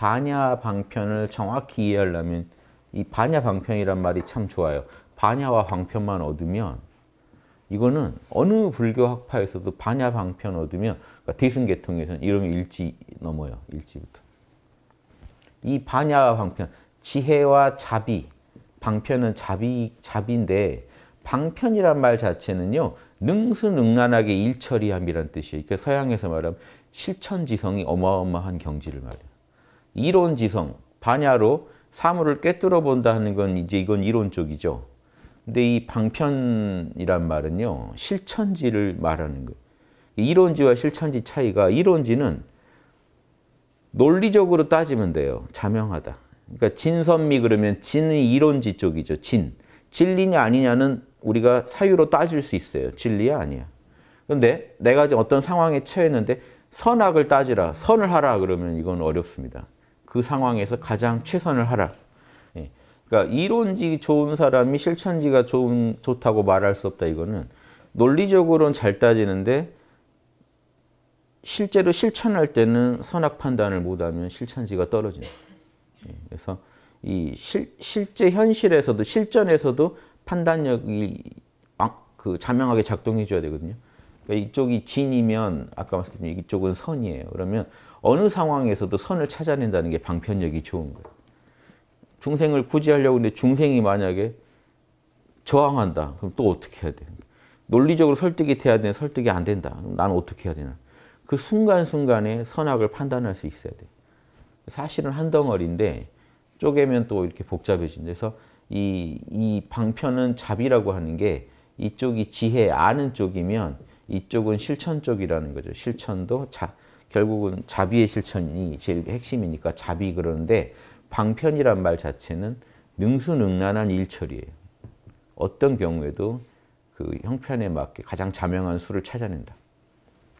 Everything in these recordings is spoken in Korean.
반야 방편을 정확히 이해하려면 이 반야 방편이란 말이 참 좋아요. 반야와 방편만 얻으면 이거는 어느 불교 학파에서도 반야 방편 얻으면 그러니까 대승계통에서는 이러면 일지 넘어요. 일지부터. 이 반야 방편, 지혜와 자비, 방편은 자비, 자비인데 방편이란 말 자체는요. 능수능란하게 일처리함이란 뜻이에요. 그러니까 서양에서 말하면 실천지성이 어마어마한 경지를 말해요. 이론 지성, 반야로 사물을 깨뜨려 본다는 건 이제 이건 이론 쪽이죠. 근데 이 방편이란 말은요. 실천지를 말하는 거예요. 이론지와 실천지 차이가 이론지는 논리적으로 따지면 돼요. 자명하다. 그러니까 진선미 그러면 진은 이론지 쪽이죠. 진. 진리냐 아니냐는 우리가 사유로 따질 수 있어요. 진리야 아니야. 그런데 내가 어떤 상황에 처했는데 선악을 따지라, 선을 하라 그러면 이건 어렵습니다. 그 상황에서 가장 최선을 하라. 예. 그러니까 이론지 좋은 사람이 실천지가 좋은, 좋다고 말할 수 없다 이거는 논리적으로는 잘 따지는데 실제로 실천할 때는 선악 판단을 못하면 실천지가 떨어진다. 예. 그래서 이 실, 실제 현실에서도 실전에서도 판단력이 그 자명하게 작동해 줘야 되거든요. 그러니까 이쪽이 진이면 아까 말씀드린 이쪽은 선이에요. 그러면 어느 상황에서도 선을 찾아낸다는 게 방편력이 좋은 거예요. 중생을 구제하려고 근데 중생이 만약에 저항한다. 그럼 또 어떻게 해야 돼? 논리적으로 설득이 돼야 되는 설득이 안 된다. 그럼 난 어떻게 해야 되나? 그 순간순간에 선악을 판단할 수 있어야 돼. 사실은 한 덩어리인데 쪼개면 또 이렇게 복잡해진 데서 이, 이 방편은 잡이라고 하는 게 이쪽이 지혜 아는 쪽이면 이쪽은 실천 쪽이라는 거죠. 실천도 자, 결국은 자비의 실천이 제일 핵심이니까 자비 그러는데 방편이란 말 자체는 능수능란한 일처리예요. 어떤 경우에도 그 형편에 맞게 가장 자명한 수를 찾아낸다.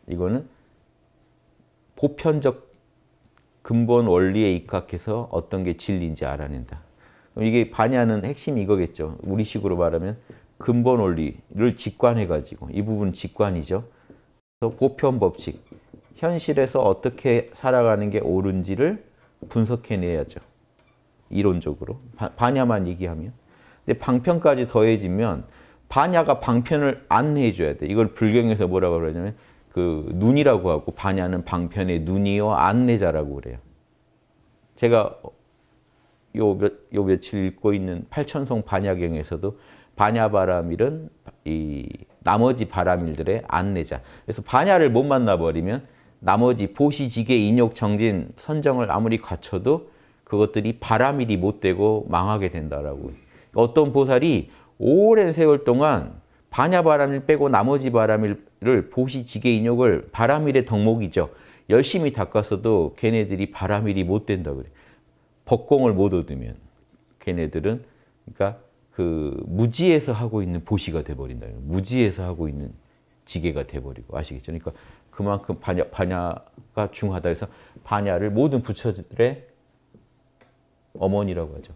이거는 보편적 근본 원리에 입각해서 어떤 게 진리인지 알아낸다. 이게 반야는 핵심이 이거겠죠. 우리식으로 말하면 근본 원리를 직관해가지고 이 부분 직관이죠. 보편 법칙, 현실에서 어떻게 살아가는 게 옳은지를 분석해내야죠. 이론적으로. 반야만 얘기하면. 근데 방편까지 더해지면 반야가 방편을 안내해줘야 돼. 이걸 불경에서 뭐라고 그러냐면 그 눈이라고 하고 반야는 방편의 눈이요 안내자라고 그래요. 제가 요, 며, 요 며칠 읽고 있는 팔천송 반야경에서도 반야바람일은 이 나머지 바람일들의 안내자. 그래서 반야를 못 만나버리면 나머지 보시, 지게, 인욕, 정진, 선정을 아무리 갖춰도 그것들이 바람일이 못 되고 망하게 된다라고. 어떤 보살이 오랜 세월 동안 반야바람일 빼고 나머지 바람일을 보시, 지게, 인욕을 바람일의 덕목이죠. 열심히 닦았어도 걔네들이 바람일이 못 된다 그래. 법공을 못 얻으면 걔네들은 그러니까 그 무지에서 하고 있는 보시가 돼버린다. 무지에서 하고 있는 지게가 돼버리고 아시겠죠? 그러니까 그만큼 반야, 반야가 중하다 해서 반야를 모든 부처들의 어머니라고 하죠.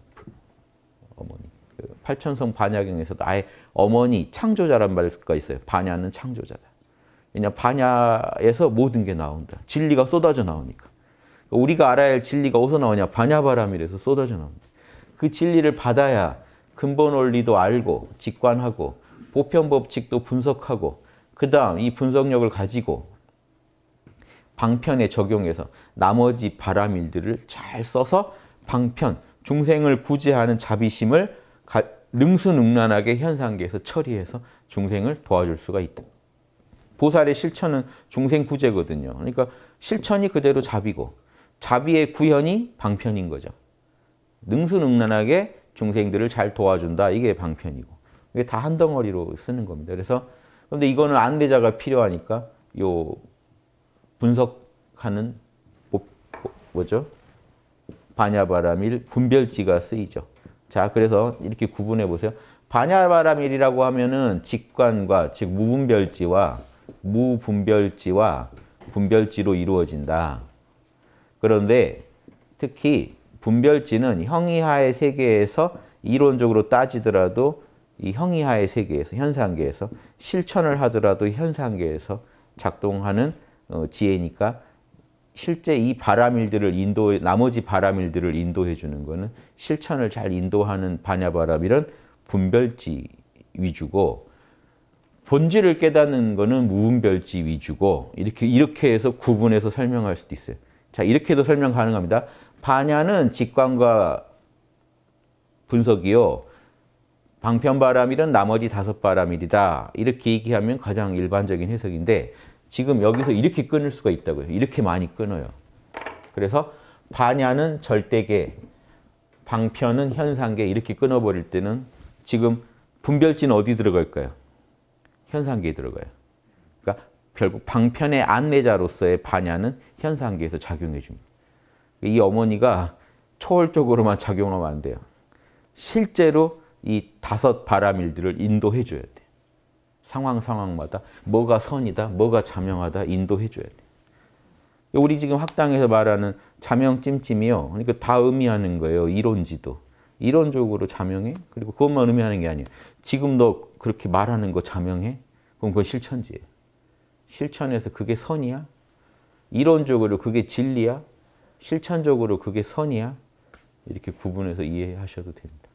어머니. 그 팔천성 반야경에서도 아예 어머니, 창조자란 말가 있어요. 반야는 창조자다. 왜냐 반야에서 모든 게 나온다. 진리가 쏟아져 나오니까. 우리가 알아야 할 진리가 어디서 나오냐? 반야바람이라서 쏟아져 나옵니다. 그 진리를 받아야 근본 원리도 알고 직관하고 보편법칙도 분석하고 그 다음 이 분석력을 가지고 방편에 적용해서 나머지 바람일들을 잘 써서 방편, 중생을 구제하는 자비심을 능수능란하게 현상계에서 처리해서 중생을 도와줄 수가 있다. 보살의 실천은 중생 구제거든요. 그러니까 실천이 그대로 자비고 자비의 구현이 방편인 거죠. 능수능란하게 중생들을 잘 도와준다. 이게 방편이고. 이게 다 한 덩어리로 쓰는 겁니다. 그래서 근데 이거는 안배자가 필요하니까 요 분석하는 뭐죠? 반야바라밀 분별지가 쓰이죠. 자, 그래서 이렇게 구분해 보세요. 반야바라밀이라고 하면은 직관과 즉 무분별지와 무분별지와 분별지로 이루어진다. 그런데 특히 분별지는 형이하의 세계에서 이론적으로 따지더라도 이 형이하의 세계에서 현상계에서 실천을 하더라도 현상계에서 작동하는 어, 지혜니까 실제 이 바람일들을 인도 나머지 바람일들을 인도해 주는 거는 실천을 잘 인도하는 반야바람이란 분별지 위주고 본질을 깨닫는 거는 무분별지 위주고 이렇게 이렇게 해서 구분해서 설명할 수도 있어요. 자, 이렇게도 설명 가능합니다. 반야는 직관과 분석이요. 방편바람일은 나머지 다섯 바람일이다. 이렇게 얘기하면 가장 일반적인 해석인데 지금 여기서 이렇게 끊을 수가 있다고요. 이렇게 많이 끊어요. 그래서 반야는 절대계, 방편은 현상계 이렇게 끊어버릴 때는 지금 분별지 어디 들어갈까요? 현상계에 들어가요. 그러니까 결국 방편의 안내자로서의 반야는 현상계에서 작용해 줍니다. 이 어머니가 초월적으로만 작용하면 안 돼요. 실제로 이 다섯 바람일들을 인도해 줘요. 상황 상황마다 뭐가 선이다, 뭐가 자명하다 인도해줘야 돼. 우리 지금 학당에서 말하는 자명 찜찜이요. 그러니까 다 의미하는 거예요. 이론지도. 이론적으로 자명해? 그리고 그것만 의미하는 게 아니에요. 지금 너 그렇게 말하는 거 자명해? 그럼 그건 실천지예요. 실천에서 그게 선이야? 이론적으로 그게 진리야? 실천적으로 그게 선이야? 이렇게 구분해서 이해하셔도 됩니다.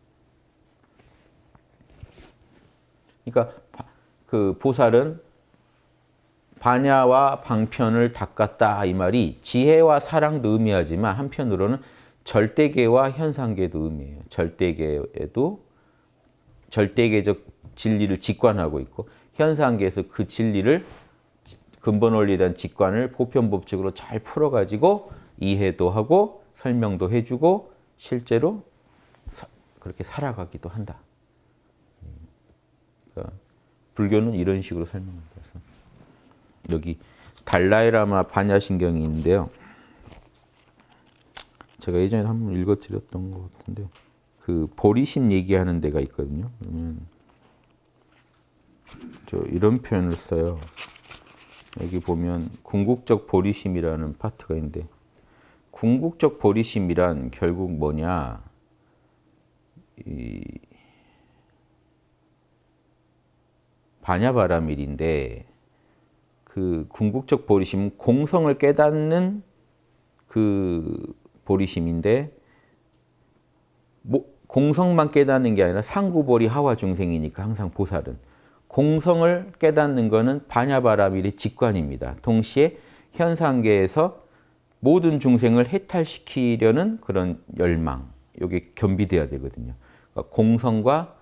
그러니까 그 보살은 반야와 방편을 닦았다 이 말이 지혜와 사랑도 의미하지만 한편으로는 절대계와 현상계도 의미해요. 절대계에도 절대계적 진리를 직관하고 있고 현상계에서 그 진리를 근본 원리에 대한 직관을 보편법칙으로 잘 풀어가지고 이해도 하고 설명도 해주고 실제로 그렇게 살아가기도 한다. 불교는 이런 식으로 설명합니다. 여기 달라이라마 반야신경인데요. 제가 예전에 한번 읽어드렸던 것 같은데 그 보리심 얘기하는 데가 있거든요. 그러면 저 이런 표현을 써요. 여기 보면 궁극적 보리심이라는 파트가 있는데 궁극적 보리심이란 결국 뭐냐? 이 반야바라밀인데 그 궁극적 보리심 은 공성을 깨닫는 그 보리심인데 뭐, 공성만 깨닫는 게 아니라 상구보리 하와 중생이니까 항상 보살은 공성을 깨닫는 것은 반야바라밀의 직관입니다. 동시에 현상계에서 모든 중생을 해탈시키려는 그런 열망, 이게 겸비되어야 되거든요. 그러니까 공성과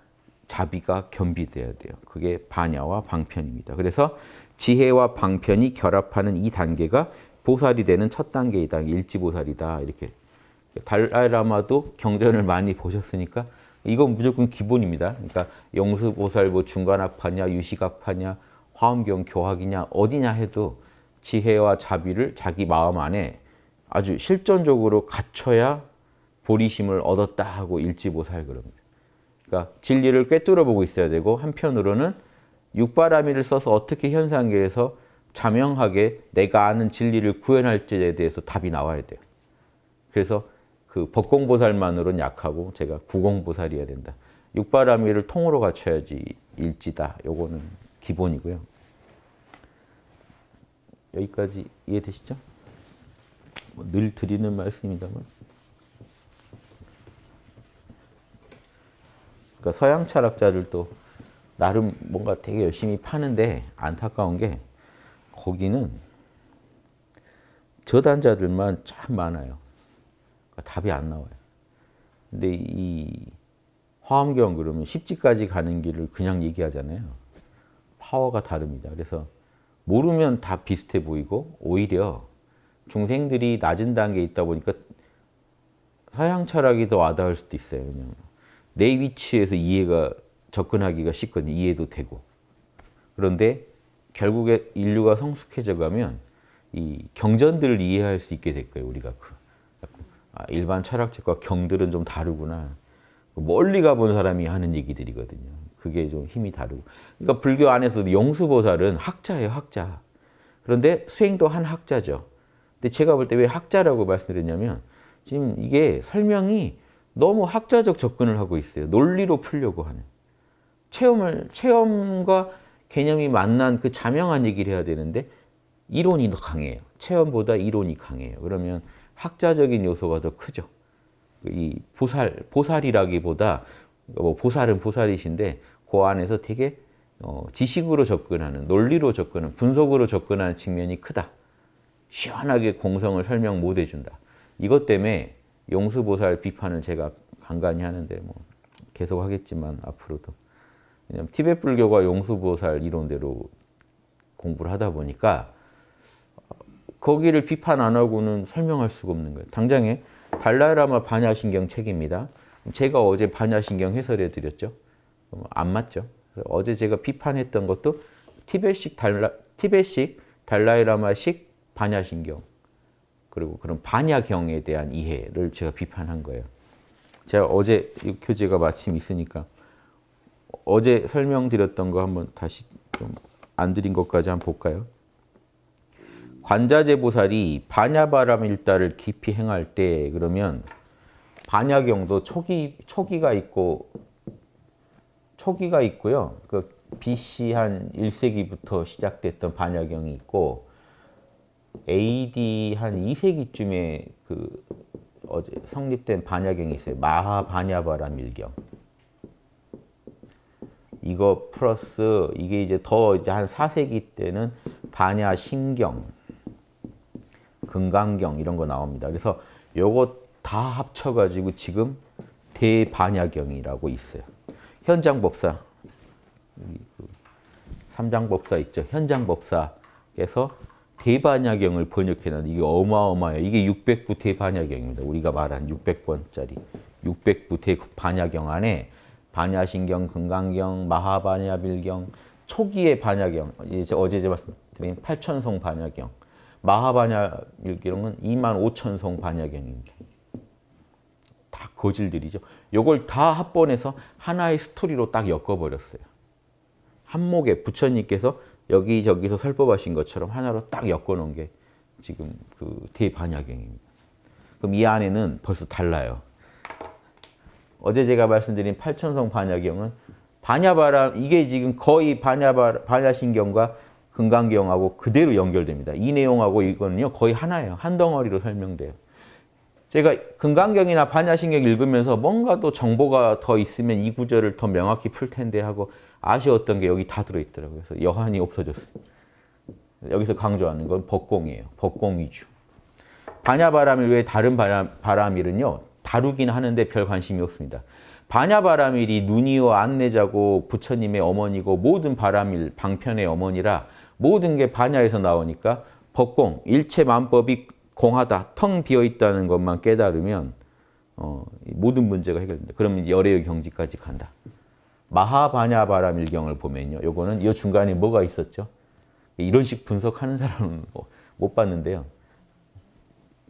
자비가 겸비되어야 돼요. 그게 반야와 방편입니다. 그래서 지혜와 방편이 결합하는 이 단계가 보살이 되는 첫 단계이다. 일지보살이다. 이렇게 달라이라마도 경전을 많이 보셨으니까 이건 무조건 기본입니다. 그러니까 영수보살 뭐 중간학파냐 유식학파냐 화엄경 교학이냐 어디냐 해도 지혜와 자비를 자기 마음 안에 아주 실전적으로 갖춰야 보리심을 얻었다 하고 일지보살 그럽니다. 그러니까 진리를 꿰뚫어 보고 있어야 되고 한편으로는 육바라밀을 써서 어떻게 현상계에서 자명하게 내가 아는 진리를 구현할지에 대해서 답이 나와야 돼요. 그래서 그 법공보살만으로는 약하고 제가 구공보살이어야 된다. 육바라밀을 통으로 갖춰야지 일지다. 요거는 기본이고요. 여기까지 이해되시죠? 뭐늘 드리는 말씀입니다만. 그러니까 서양 철학자들도 나름 뭔가 되게 열심히 파는데 안타까운 게 거기는 저단자들만 참 많아요. 그러니까 답이 안 나와요. 근데 이 화엄경 그러면 십지까지 가는 길을 그냥 얘기하잖아요. 파워가 다릅니다. 그래서 모르면 다 비슷해 보이고 오히려 중생들이 낮은 단계에 있다 보니까 서양 철학이 더 와닿을 수도 있어요. 왜냐면 내 위치에서 이해가 접근하기가 쉽거든요. 이해도 되고. 그런데 결국에 인류가 성숙해져 가면 이 경전들을 이해할 수 있게 될 거예요. 우리가 그 아, 일반 철학책과 경들은 좀 다르구나. 멀리 가본 사람이 하는 얘기들이거든요. 그게 좀 힘이 다르고. 그러니까 불교 안에서도 용수보살은 학자예요, 학자. 그런데 수행도 한 학자죠. 근데 제가 볼 때 왜 학자라고 말씀드렸냐면 지금 이게 설명이 너무 학자적 접근을 하고 있어요. 논리로 풀려고 하는. 체험을, 체험과 개념이 만난 그 자명한 얘기를 해야 되는데 이론이 더 강해요. 체험보다 이론이 강해요. 그러면 학자적인 요소가 더 크죠. 이 보살, 보살이라기보다 뭐 보살은 보살이신데 그 안에서 되게 어, 지식으로 접근하는, 논리로 접근하는, 분석으로 접근하는 측면이 크다. 시원하게 공성을 설명 못 해준다. 이것 때문에 용수보살 비판은 제가 간간히 하는데 뭐 계속 하겠지만 앞으로도 왜냐면 티베 불교가 용수보살 이론대로 공부를 하다 보니까 거기를 비판 안 하고는 설명할 수가 없는 거예요. 당장에 달라이라마 반야신경 책입니다. 제가 어제 반야신경 해설해 드렸죠. 음, 안 맞죠. 어제 제가 비판했던 것도 티베식 달라, 티베식 달라이라마식 반야신경 그리고 그런 반야경에 대한 이해를 제가 비판한 거예요. 제가 어제 교재가 마침 있으니까 어제 설명드렸던 거 한번 다시 좀 안 드린 것까지 한번 볼까요? 관자재보살이 반야바람 일다를 깊이 행할 때 그러면 반야경도 초기 초기가 있고 초기가 있고요. 그 BC 한 1세기부터 시작됐던 반야경이 있고 AD 한 2세기쯤에 그 어제 성립된 반야경이 있어요. 마하 반야바라 밀경. 이거 플러스 이게 이제 더 이제 한 4세기 때는 반야 신경, 금강경 이런 거 나옵니다. 그래서 요거 다 합쳐 가지고 지금 대반야경이라고 있어요. 현장 법사 그 삼장 법사 있죠. 현장 법사께서 대반야경을 번역해놨는데 이게 어마어마해요. 이게 600부 대반야경입니다. 우리가 말한 600번짜리 600부 대반야경 안에 반야신경, 금강경, 마하반야빌경, 초기의 반야경, 이제 어제 제가 말씀드린 8천송 반야경, 마하반야빌경은 2만 5천송 반야경입니다. 다 거질들이죠. 요걸 다 합본해서 하나의 스토리로 딱 엮어버렸어요. 한목에 부처님께서 여기저기서 설법하신 것처럼 하나로 딱 엮어놓은 게 지금 그 대반야경입니다. 그럼 이 안에는 벌써 달라요. 어제 제가 말씀드린 팔천성 반야경은 반야바람 이게 지금 거의 반야바 반야신경과 금강경하고 그대로 연결됩니다. 이 내용하고 이거는요 거의 하나예요. 한 덩어리로 설명돼요. 제가 금강경이나 반야신경 읽으면서 뭔가 또 정보가 더 있으면 이 구절을 더 명확히 풀 텐데 하고 아쉬웠던 게 여기 다 들어있더라고요. 그래서 여한이 없어졌어요. 여기서 강조하는 건 법공이에요. 법공 위주. 반야바람일 외 다른 바람, 바람일은요. 다루긴 하는데 별 관심이 없습니다. 반야바람일이 누니와 안내자고 부처님의 어머니고 모든 바람일 방편의 어머니라 모든 게 반야에서 나오니까 법공, 일체 만법이 공하다, 텅 비어있다는 것만 깨달으면 어, 모든 문제가 해결된다. 그러면 열애의 경지까지 간다. 마하바냐바람일경을 보면요. 요거는 이 중간에 뭐가 있었죠? 이런 식 분석하는 사람은 뭐, 못 봤는데요.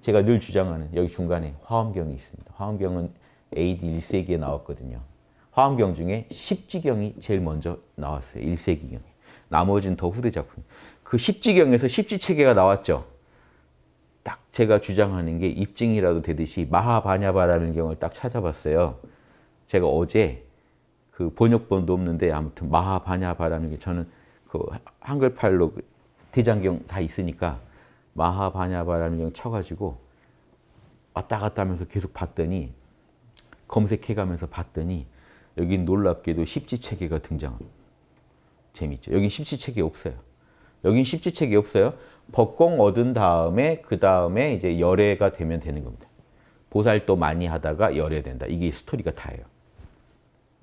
제가 늘 주장하는 여기 중간에 화엄경이 있습니다. 화엄경은 AD 1세기에 나왔거든요. 화엄경 중에 십지경이 제일 먼저 나왔어요. 1세기경에. 나머지는 더 후대 작품. 그 십지경에서 십지체계가 나왔죠. 딱 제가 주장하는 게 입증이라도 되듯이 마하바냐바라는 경을 딱 찾아봤어요. 제가 어제 그 번역본도 없는데 아무튼 마하바냐 바라는게 저는 그 한글팔로 그 대장경 다 있으니까 마하바냐 바라는경 쳐가지고 왔다 갔다 하면서 계속 봤더니 검색해가면서 봤더니 여기 놀랍게도 십지체계가 등장합니다. 재밌죠? 여기 십지체계 없어요. 여긴 십지책이 없어요. 법공 얻은 다음에 그 다음에 이제 열애가 되면 되는 겁니다. 보살도 많이 하다가 열애된다. 이게 스토리가 다예요.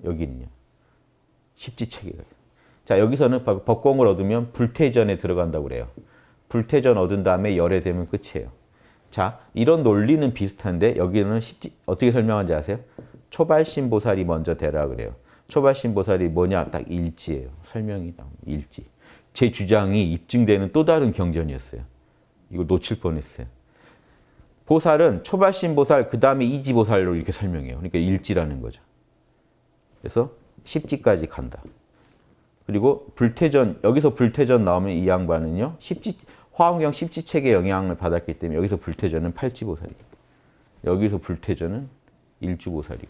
여기는요. 십지체계가 자, 여기서는 법공을 얻으면 불태전에 들어간다고 그래요. 불태전 얻은 다음에 열에 되면 끝이에요. 자, 이런 논리는 비슷한데 여기는 십지, 어떻게 설명하지 아세요? 초발신 보살이 먼저 되라 그래요. 초발신 보살이 뭐냐? 딱 일지예요. 설명이 일지. 제 주장이 입증되는 또 다른 경전이었어요. 이걸 놓칠 뻔했어요. 보살은 초발신 보살, 그 다음에 이지 보살로 이렇게 설명해요. 그러니까 일지라는 거죠. 그래서 10지까지 간다. 그리고 불태전, 여기서 불태전 나오면 이 양반은요. 10지, 화엄경 10지책의 영향을 받았기 때문에 여기서 불태전은 8지보살이고 여기서 불태전은 1주보살이고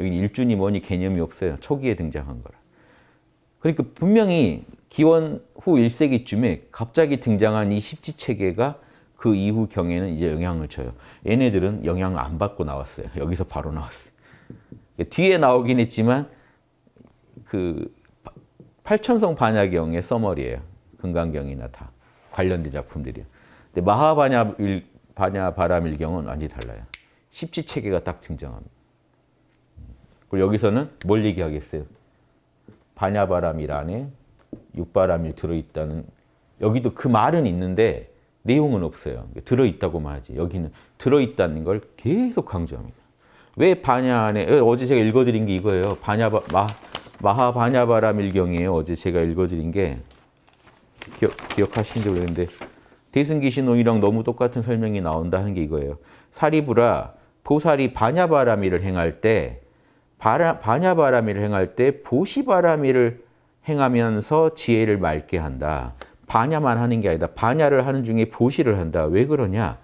여기 일주니 뭐니 개념이 없어요. 초기에 등장한 거라. 그러니까 분명히 기원 후 1세기쯤에 갑자기 등장한 이 십지체계가 그 이후 경에는 이제 영향을 줘요. 얘네들은 영향을 안 받고 나왔어요. 여기서 바로 나왔어요. 뒤에 나오긴 했지만 그 팔천성 반야경의 써머리예요. 금강경이나 다 관련된 작품들이요. 근데 마하바냐 일, 바냐 바람일경은 완전히 달라요. 십지 체계가 딱 등장합니다. 음. 그리고 여기서는 뭘 얘기하겠어요? 바냐 바람일 안에 육바람이 들어있다는 여기도 그 말은 있는데 내용은 없어요. 들어있다고만 하지. 여기는 들어있다는 걸 계속 강조합니다. 왜반야네 어제 제가 읽어드린 게 이거예요. 바냐바, 마, 마하 바냐바라 밀경이에요. 어제 제가 읽어드린 게. 기억, 기억하시지모르는데 대승기신론이랑 너무 똑같은 설명이 나온다 하는 게 이거예요. 사리부라 보살이 바냐바라미를 행할 때 바라, 바냐바라미를 행할 때 보시바라미를 행하면서 지혜를 맑게 한다. 바냐만 하는 게 아니다. 바냐를 하는 중에 보시를 한다. 왜 그러냐?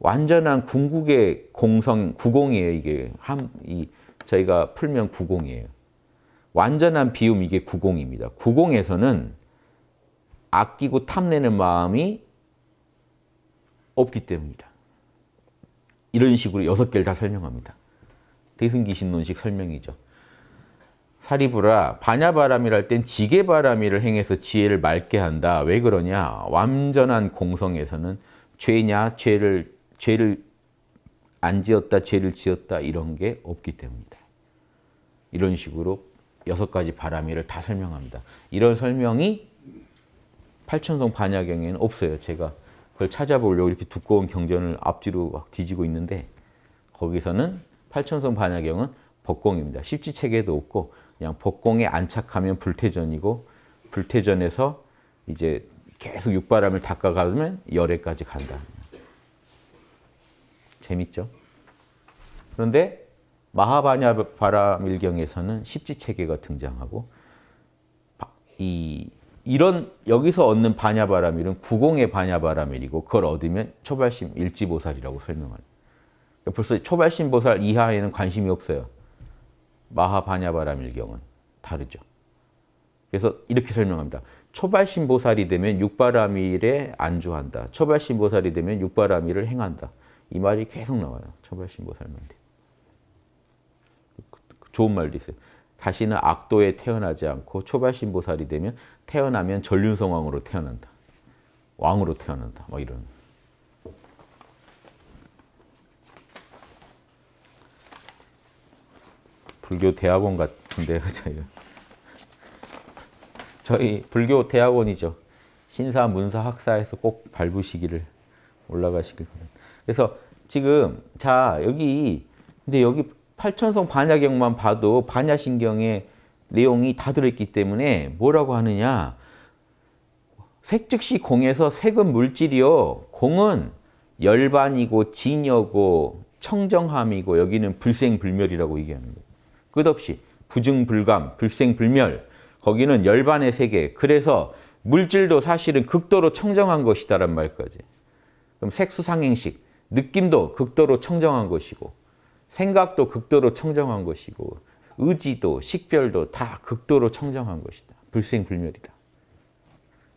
완전한 궁극의 공성, 구공이에요, 이게. 한, 이, 저희가 풀면 구공이에요. 완전한 비움, 이게 구공입니다. 구공에서는 아끼고 탐내는 마음이 없기 때문이다. 이런 식으로 여섯 개를 다 설명합니다. 대승기신론식 설명이죠. 사리부라 반야바람이랄 땐 지게바람이를 행해서 지혜를 맑게 한다. 왜 그러냐? 완전한 공성에서는 죄냐, 죄를 죄를 안 지었다, 죄를 지었다 이런 게 없기 때문이다. 이런 식으로 여섯 가지 바람이를 다 설명합니다. 이런 설명이 팔천성 반야경에는 없어요. 제가 그걸 찾아보려고 이렇게 두꺼운 경전을 앞뒤로 막 뒤지고 있는데 거기서는 팔천성 반야경은 법공입니다. 십지체계도 없고 그냥 법공에 안착하면 불태전이고 불태전에서 이제 계속 육바람을 닦아가면 열애까지 간다. 재밌죠. 그런데 마하바냐바라 밀경에서는 십지체계가 등장하고 이 이런 여기서 얻는 반야바라밀은 구공의 반야바라밀이고 그걸 얻으면 초발심 일지보살이라고 설명합니다. 그러니까 벌써 초발심 보살 이하에는 관심이 없어요. 마하반야바라밀경은 다르죠. 그래서 이렇게 설명합니다. 초발심 보살이 되면 육바라밀에 안주한다. 초발심 보살이 되면 육바라밀을 행한다. 이 말이 계속 나와요. 천발신보 설명대. 그, 그 좋은 말도 있어요. 다시는 악도에 태어나지 않고 초발신보살이 되면 태어나면 전륜성왕으로 태어난다. 왕으로 태어난다. 막 이런. 불교 대학원 같은데요. 저희 불교 대학원이죠. 신사 문사 학사에서 꼭 밟으시기를 올라가시길 바랍니다. 그래서 지금 자 여기 근데 여기 팔천성 반야경만 봐도 반야신경의 내용이 다 들어있기 때문에 뭐라고 하느냐 색즉시 공에서 색은 물질이요 공은 열반이고 진여고 청정함이고 여기는 불생불멸이라고 얘기합니다. 끝없이 부증불감, 불생불멸 거기는 열반의 세계 그래서 물질도 사실은 극도로 청정한 것이다 라는 말까지 그럼 색수상행식 느낌도 극도로 청정한 것이고 생각도 극도로 청정한 것이고 의지도 식별도 다 극도로 청정한 것이다. 불생불멸이다.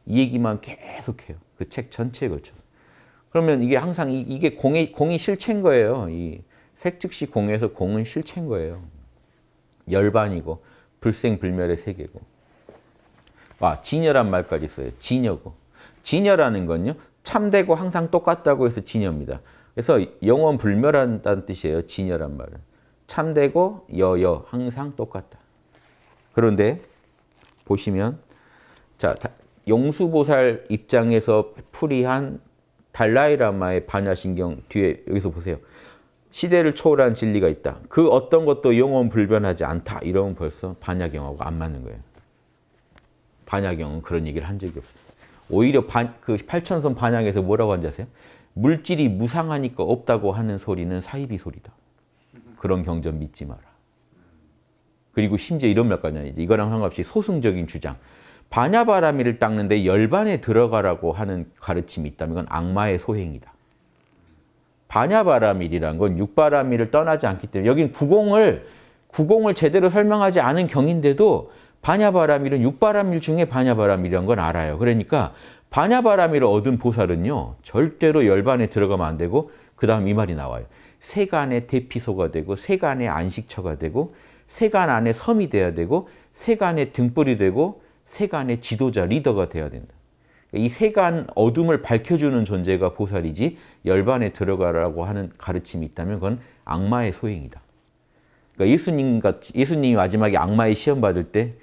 이 얘기만 계속해요. 그 책 전체에 걸쳐서. 그러면 이게 항상 이, 게 공이, 공이 실체인 거예요. 이 색즉시 공에서 공은 실체인 거예요. 열반이고 불생불멸의 세계고. 아, 진여란 말까지 써요. 진여고. 진여라는 건요. 참되고 항상 똑같다고 해서 진여입니다. 그래서 영원 불멸한다는 뜻이에요. 진여란 말은. 참되고 여여 항상 똑같다. 그런데 보시면 자 용수보살 입장에서 풀이한 달라이라마의 반야신경 뒤에 여기서 보세요. 시대를 초월한 진리가 있다. 그 어떤 것도 영원 불변하지 않다. 이러면 벌써 반야경하고 안 맞는 거예요. 반야경은 그런 얘기를 한 적이 없어요. 오히려 반, 그 8천선 반향에서 뭐라고 한줄 아세요? 물질이 무상하니까 없다고 하는 소리는 사이비 소리다. 그런 경전 믿지 마라. 그리고 심지어 이런 말까지 이제 이거랑 상관없이 소승적인 주장. 반야바라미를 닦는데 열반에 들어가라고 하는 가르침이 있다면 그건 악마의 소행이다. 반야바라밀이란 건 육바라밀을 떠나지 않기 때문에 여긴 구공을 구공을 제대로 설명하지 않은 경인데도 반야바라밀은 육바라밀 중에 반야바라밀이란 건 알아요. 그러니까 바냐바람이를 얻은 보살은요. 절대로 열반에 들어가면 안 되고 그 다음 이 말이 나와요. 세간의 대피소가 되고 세간의 안식처가 되고 세간 안에 섬이 돼야 되고 세간의 등불이 되고 세간의 지도자, 리더가 돼야 된다. 이 세간 어둠을 밝혀주는 존재가 보살이지 열반에 들어가라고 하는 가르침이 있다면 그건 악마의 소행이다. 그러니까 예수님 같이, 예수님이 마지막에 악마의 시험 받을 때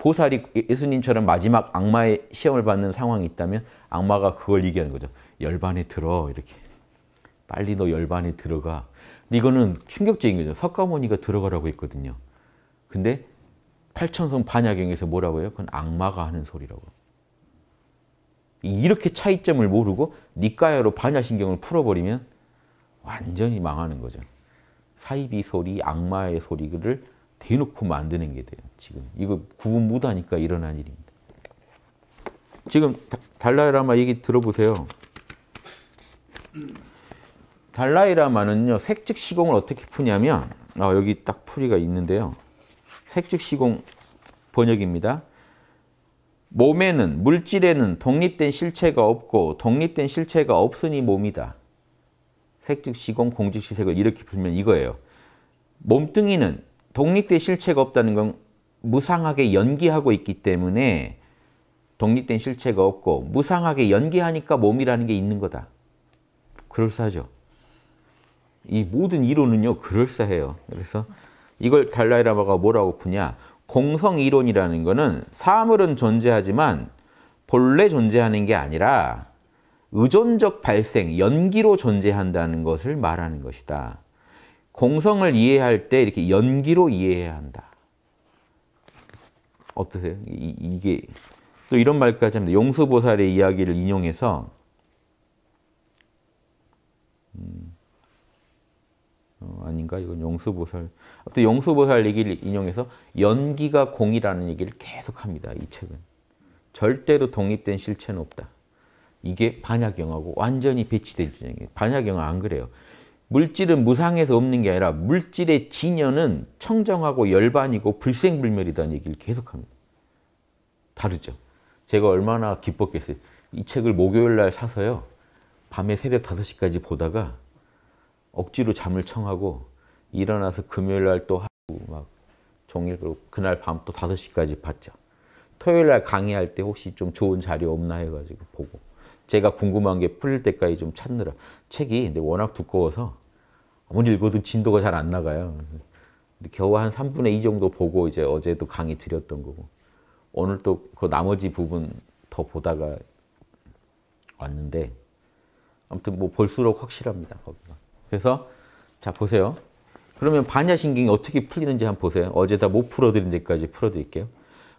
보살이 예수님처럼 마지막 악마의 시험을 받는 상황이 있다면 악마가 그걸 얘기하는 거죠. 열반에 들어 이렇게. 빨리 너 열반에 들어가. 근데 이거는 충격적인 거죠. 석가모니가 들어가라고 했거든요. 근데 팔천성 반야경에서 뭐라고 해요? 그건 악마가 하는 소리라고. 이렇게 차이점을 모르고 니까야로 반야신경을 풀어버리면 완전히 망하는 거죠. 사이비 소리, 악마의 소리를 대놓고 만드는 게 돼요. 지금 이거 구분 못하니까 일어난 일입니다. 지금 달라이라마 얘기 들어보세요. 달라이라마는요 색즉 시공을 어떻게 푸냐면 아, 여기 딱 풀이가 있는데요. 색즉 시공 번역입니다. 몸에는 물질에는 독립된 실체가 없고 독립된 실체가 없으니 몸이다. 색즉 시공 공즉 시색을 이렇게 풀면 이거예요. 몸뚱이는 독립된 실체가 없다는 건 무상하게 연기하고 있기 때문에 독립된 실체가 없고 무상하게 연기하니까 몸이라는 게 있는 거다. 그럴싸하죠. 이 모든 이론은요 그럴싸해요. 그래서 이걸 달라이라마가 뭐라고 푸냐 공성이론이라는 거는 사물은 존재하지만 본래 존재하는 게 아니라 의존적 발생, 연기로 존재한다는 것을 말하는 것이다. 공성을 이해할 때 이렇게 연기로 이해해야 한다. 어떠세요? 이, 게또 이런 말까지 합니다. 용수보살의 이야기를 인용해서 음, 어, 아닌가? 이건 용수보살. 또 용수보살 얘기를 인용해서 연기가 공이라는 얘기를 계속합니다. 이 책은. 절대로 독립된 실체는 없다. 이게 반야경하고 완전히 배치된 주장이에요. 반야경은 안 그래요. 물질은 무상에서 없는 게 아니라 물질의 진연은 청정하고 열반이고 불생불멸이다는 얘기를 계속합니다. 다르죠. 제가 얼마나 기뻤겠어요. 이 책을 목요일 날 사서요. 밤에 새벽 5시까지 보다가 억지로 잠을 청하고 일어나서 금요일 날 또 하고 막 종일 그러고 그날 밤 또 5시까지 봤죠. 토요일 날 강의할 때 혹시 좀 좋은 자료 없나 해가지고 보고 제가 궁금한 게 풀릴 때까지 좀 찾느라 책이 근데 워낙 두꺼워서 아무리 읽어도 진도가 잘 안 나가요. 근데 겨우 한 3분의 2 정도 보고 이제 어제도 강의 드렸던 거고 오늘 또 그 나머지 부분 더 보다가 왔는데 아무튼 뭐 볼수록 확실합니다. 거기가. 그래서 자 보세요. 그러면 반야신경이 어떻게 풀리는지 한번 보세요. 어제 다 못 풀어드린 데까지 풀어드릴게요.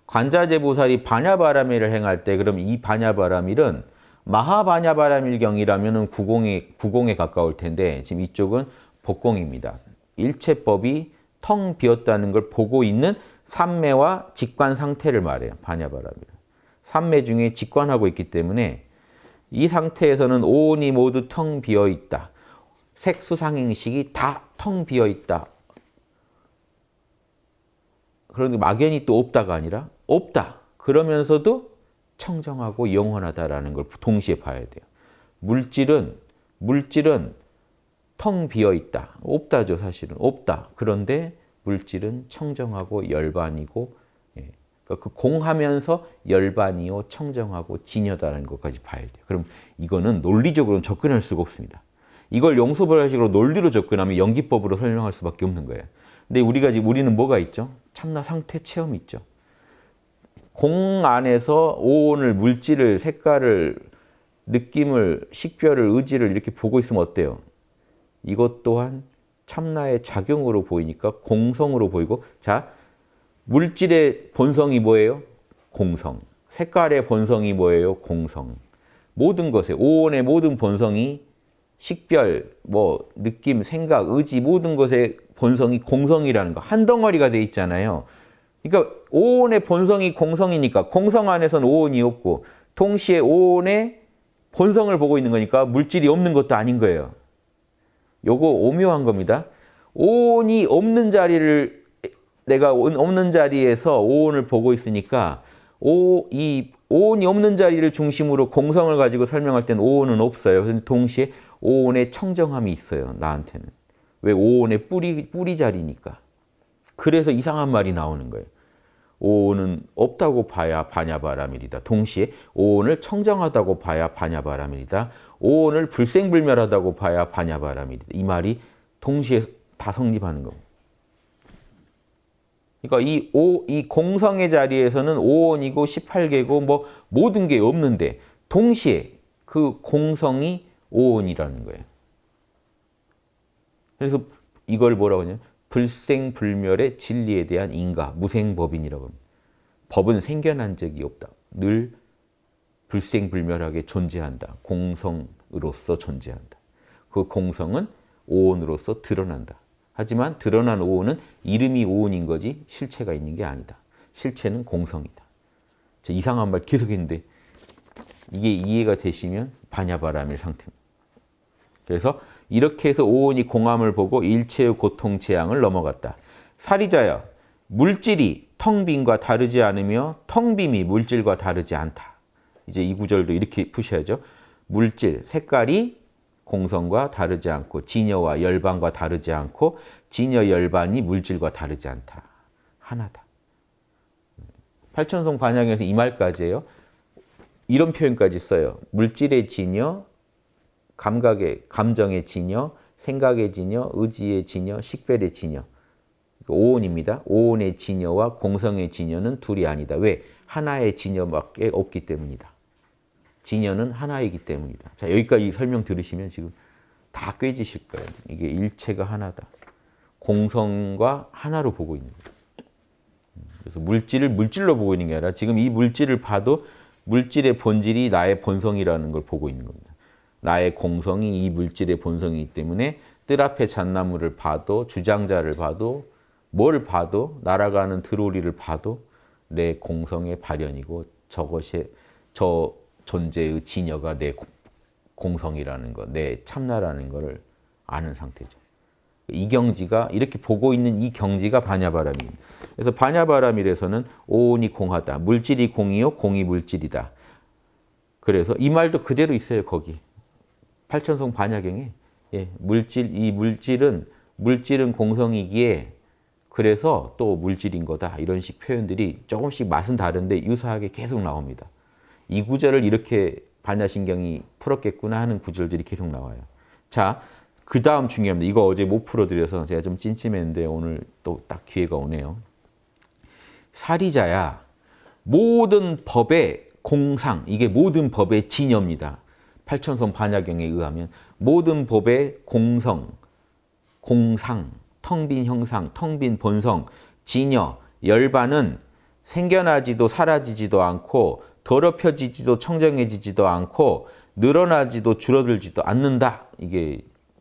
관자재보살이 반야바람일을 행할 때 그럼 이 반야바람일은 마하반야바람일경이라면 구공에 구공에 가까울 텐데 지금 이쪽은 복공입니다. 일체법이 텅 비었다는 걸 보고 있는 삼매와 직관 상태를 말해요. 반야바라밀. 삼매 중에 직관하고 있기 때문에 이 상태에서는 오온이 모두 텅 비어 있다. 색수상행식이 다 텅 비어 있다. 그런데 막연히 또 없다가 아니라 없다. 그러면서도 청정하고 영원하다라는 걸 동시에 봐야 돼요. 물질은 물질은 텅 비어 있다. 없다죠, 사실은. 없다. 그런데 물질은 청정하고 열반이고 예. 그러니까 그 공하면서 열반이요, 청정하고 진여다라는 것까지 봐야 돼요. 그럼 이거는 논리적으로는 접근할 수가 없습니다. 이걸 용서벌하식으로 논리로 접근하면 연기법으로 설명할 수밖에 없는 거예요. 근데 우리가 지금 우리는 뭐가 있죠? 참나 상태 체험이 있죠. 공 안에서 오온을 물질을 색깔을 느낌을 식별을 의지를 이렇게 보고 있으면 어때요? 이것 또한 참나의 작용으로 보이니까 공성으로 보이고 자 물질의 본성이 뭐예요? 공성. 색깔의 본성이 뭐예요? 공성. 모든 것에 오온의 모든 본성이 식별, 뭐 느낌, 생각, 의지 모든 것의 본성이 공성이라는 거. 한 덩어리가 돼 있잖아요. 그러니까 오온의 본성이 공성이니까 공성 안에서는 오온이 없고 동시에 오온의 본성을 보고 있는 거니까 물질이 없는 것도 아닌 거예요. 요거 오묘한 겁니다. 온이 없는 자리를 내가 없는 자리에서 오온을 보고 있으니까 오, 이 오온이 없는 자리를 중심으로 공성을 가지고 설명할 땐 오온은 없어요. 동시에 오온의 청정함이 있어요. 나한테는. 왜 오온의 뿌리, 뿌리 자리니까. 그래서 이상한 말이 나오는 거예요. 오온은 없다고 봐야 반야바람이다 동시에 오온을 청정하다고 봐야 반야바람이다 오온을 불생불멸하다고 봐야 반야바람이다. 이 말이 동시에 다 성립하는 겁니다. 그러니까 이, 오, 이 공성의 자리에서는 5원이고 18개고 뭐 모든 게 없는데 동시에 그 공성이 5원이라는 거예요. 그래서 이걸 뭐라고 하냐 불생불멸의 진리에 대한 인가, 무생법인이라고 합니다. 법은 생겨난 적이 없다. 늘 불생불멸하게 존재한다. 공성으로서 존재한다. 그 공성은 오온으로서 드러난다. 하지만 드러난 오온은 이름이 오온인 거지 실체가 있는 게 아니다. 실체는 공성이다. 이상한 말 계속 했는데 이게 이해가 되시면 반야바람일 상태입니다. 그래서 이렇게 해서 오온이 공함을 보고 일체의 고통 재앙을 넘어갔다. 사리자여 물질이 텅 빈과 다르지 않으며 텅 빈이 물질과 다르지 않다. 이제 이 구절도 이렇게 푸셔야죠. 물질, 색깔이 공성과 다르지 않고 진여와 열반과 다르지 않고 진여 열반이 물질과 다르지 않다. 하나다. 팔천송 반향에서 이 말까지예요. 이런 표현까지 써요. 물질의 진여, 감각의 감정의 진여, 생각의 진여, 의지의 진여, 식별의 진여. 오온입니다. 오온의 진여와 공성의 진여는 둘이 아니다. 왜? 하나의 진여밖에 없기 때문이다. 진여는 하나이기 때문이다. 자, 여기까지 설명 들으시면 지금 다 꿰지실 거예요. 이게 일체가 하나다. 공성과 하나로 보고 있는 거예요. 음, 그래서 물질을 물질로 보고 있는 게 아니라 지금 이 물질을 봐도 물질의 본질이 나의 본성이라는 걸 보고 있는 겁니다. 나의 공성이 이 물질의 본성이기 때문에 뜰 앞에 잣나무를 봐도 주장자를 봐도 뭘 봐도 날아가는 드로리를 봐도 내 공성의 발현이고 저것이 저 존재의 진여가 내 공성이라는 것, 내 참나라는 것을 아는 상태죠. 이 경지가 이렇게 보고 있는 이 경지가 반야바람입니다. 그래서 반야바람이라서는 오온이 공하다. 물질이 공이요 공이 물질이다. 그래서 이 말도 그대로 있어요. 거기. 팔천송 반야경에. 예, 물질 이 물질은 물질은 공성이기에 그래서 또 물질인 거다. 이런 식 표현들이 조금씩 맛은 다른데 유사하게 계속 나옵니다. 이 구절을 이렇게 반야신경이 풀었겠구나 하는 구절들이 계속 나와요. 자, 그 다음 중요합니다. 이거 어제 못 풀어드려서 제가 좀 찜찜했는데 오늘 또 딱 기회가 오네요. 사리자야, 모든 법의 공상, 이게 모든 법의 진여입니다. 팔천성 반야경에 의하면 모든 법의 공성, 공상, 텅 빈 형상, 텅 빈 본성, 진여, 열반은 생겨나지도 사라지지도 않고 더럽혀지지도 청정해지지도 않고 늘어나지도 줄어들지도 않는다. 이게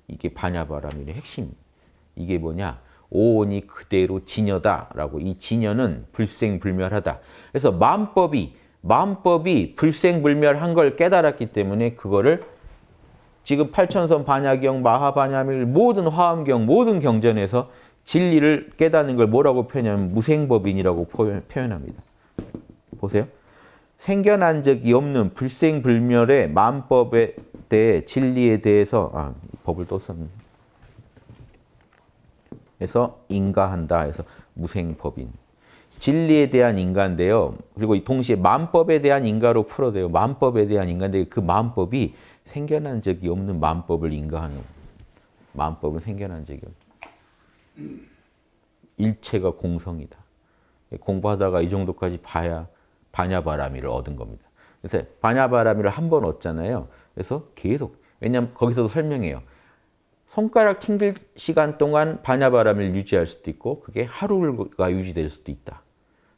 이게 반야바람의 핵심. 이게 뭐냐? 오온이 그대로 진여다라고 이 진여는 불생불멸하다. 그래서 마법이마법이 불생불멸한 걸 깨달았기 때문에 그거를 지금 팔천선 반야경, 마하반야밀 모든 화엄경, 모든 경전에서 진리를 깨닫는 걸 뭐라고 표현하면 무생법인이라고 표현합니다. 보세요. 생겨난 적이 없는 불생불멸의 만법에 대해 진리에 대해서 아, 법을 또 썼네. 그래서 인가한다 해서 무생법인. 진리에 대한 인간인데요. 그리고 동시에 만법에 대한 인가로 풀어대요. 만법에 대한 인간인데 그 만법이 생겨난 적이 없는 만법을 인가하는 만법은 생겨난 적이 없 일체가 공성이다. 공부하다가 이 정도까지 봐야 반야바라미를 얻은 겁니다. 그래서 반야바라미를 한 번 얻잖아요. 그래서 계속 왜냐면 거기서도 설명해요. 손가락 튕길 시간 동안 반야바람을 유지할 수도 있고 그게 하루가 유지될 수도 있다.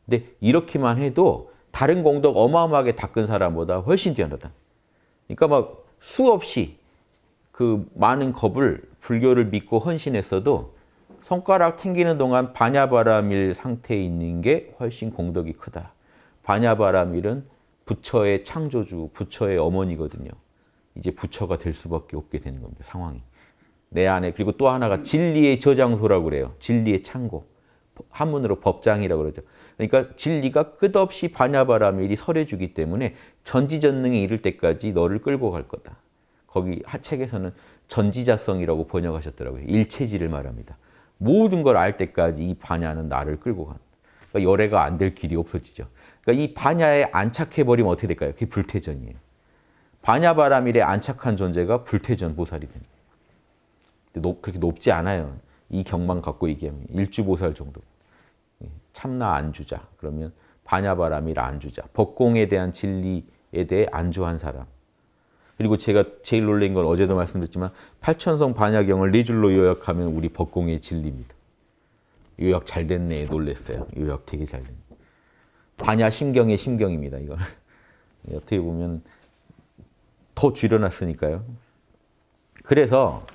근데 이렇게만 해도 다른 공덕 어마어마하게 닦은 사람보다 훨씬 뛰어나다. 그러니까 막 수없이 그 많은 겁을 불교를 믿고 헌신했어도 손가락 튕기는 동안 반야바람일 상태에 있는 게 훨씬 공덕이 크다. 바냐바라밀은 부처의 창조주, 부처의 어머니거든요. 이제 부처가 될 수밖에 없게 되는 겁니다. 상황이. 내 안에 그리고 또 하나가 진리의 저장소라고 그래요. 진리의 창고. 한문으로 법장이라고 그러죠. 그러니까 진리가 끝없이 바냐바라밀이 설해주기 때문에 전지전능이 이를 때까지 너를 끌고 갈 거다. 거기 하책에서는 전지자성이라고 번역하셨더라고요. 일체지를 말합니다. 모든 걸 알 때까지 이 반야는 나를 끌고 간다. 그러니까 열애가 안 될 길이 없어지죠. 그러니까 이 반야에 안착해버리면 어떻게 될까요? 그게 불태전이에요. 반야바람일에 안착한 존재가 불태전 보살이 됩니다. 높, 그렇게 높지 않아요. 이 경만 갖고 얘기하면 일주보살 정도. 예, 참나 안 주자. 그러면 반야바람일 안 주자. 법공에 대한 진리에 대해 안주한 사람. 그리고 제가 제일 놀란 건 어제도 말씀드렸지만 팔천성 반야경을 네 줄로 요약하면 우리 법공의 진리입니다. 요약 잘 됐네. 놀랬어요. 요약 되게 잘 됐네. 관야심경의 심경입니다. 이거 예, 어떻게 보면 더 줄여놨으니까요. 그래서